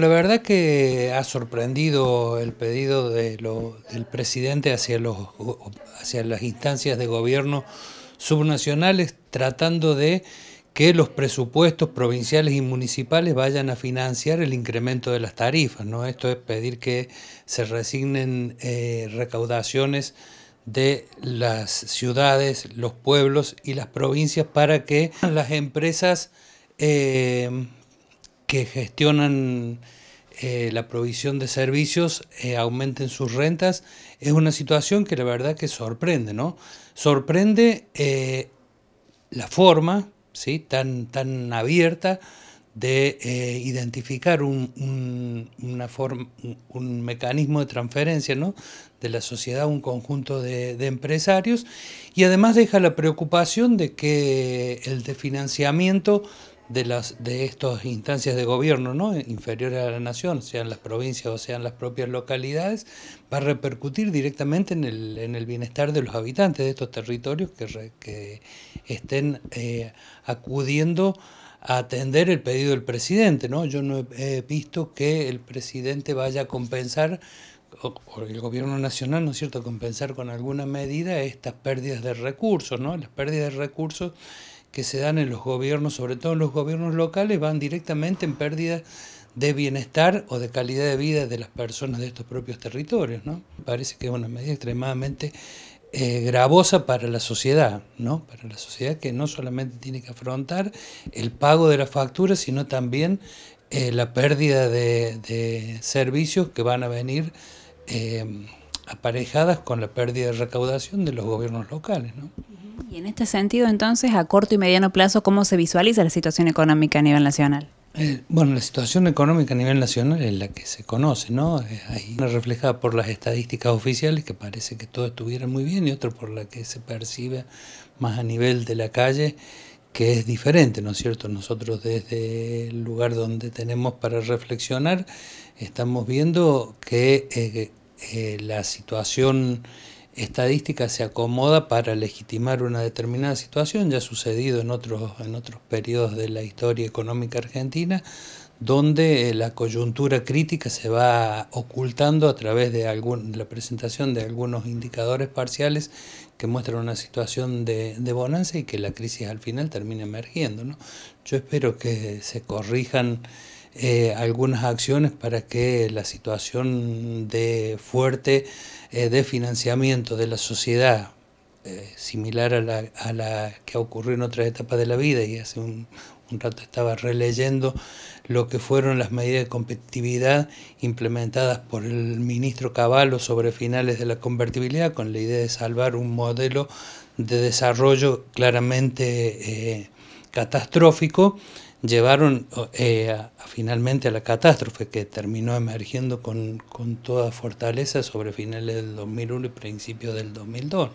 La verdad que ha sorprendido el pedido de del presidente hacia, los, hacia las instancias de gobierno subnacionales tratando de que los presupuestos provinciales y municipales vayan a financiar el incremento de las tarifas. ¿no? Esto es pedir que se resignen eh, recaudaciones de las ciudades, los pueblos y las provincias para que las empresas... Eh, que gestionan eh, la provisión de servicios eh, aumenten sus rentas, es una situación que la verdad que sorprende, ¿no? Sorprende eh, la forma, ¿sí? Tan, tan abierta de identificar un, una forma, un, mecanismo de transferencia de la sociedad a un conjunto de, empresarios y además deja la preocupación de que el desfinanciamiento de las de estas instancias de gobierno ¿no? inferiores a la nación, sean las provincias o sean las propias localidades, va a repercutir directamente en el, en el bienestar de los habitantes de estos territorios que, que estén eh, acudiendo a atender el pedido del presidente. ¿no? Yo no he visto que el presidente vaya a compensar o, el gobierno nacional, ¿no es cierto?, compensar con alguna medida estas pérdidas de recursos, ¿no? Las pérdidas de recursos que se dan en los gobiernos, sobre todo en los gobiernos locales, van directamente en pérdida de bienestar o de calidad de vida de las personas de estos propios territorios. ¿no? Parece que es una medida extremadamente eh, gravosa para la sociedad, ¿no? para la sociedad que no solamente tiene que afrontar el pago de la factura, sino también eh, la pérdida de, servicios que van a venir. Eh, aparejadas con la pérdida de recaudación de los gobiernos locales. ¿no? Y en este sentido, entonces, a corto y mediano plazo, ¿cómo se visualiza la situación económica a nivel nacional? Eh, bueno, la situación económica a nivel nacional es la que se conoce, ¿no? hay eh, una reflejada por las estadísticas oficiales que parece que todo estuviera muy bien y otra por la que se percibe más a nivel de la calle que es diferente, ¿no es cierto? Nosotros desde el lugar donde tenemos para reflexionar estamos viendo que eh, la situación estadística se acomoda para legitimar una determinada situación, ya ha sucedido en otros, en otros periodos de la historia económica argentina, donde eh, la coyuntura crítica se va ocultando a través de la presentación de algunos indicadores parciales que muestran una situación de, bonanza y que la crisis al final termina emergiendo. ¿no? Yo espero que se corrijan eh, algunas acciones para que la situación de fuerte eh, de financiamiento de la sociedad, eh, similar a la, a la que ocurrió en otras etapas de la vida, y hace un, rato estaba releyendo lo que fueron las medidas de competitividad implementadas por el ministro Cavallo sobre finales de la convertibilidad con la idea de salvar un modelo de desarrollo claramente catastrófico llevaron eh, finalmente a la catástrofe que terminó emergiendo con, con toda fortaleza sobre finales del 2001 y principios del 2002.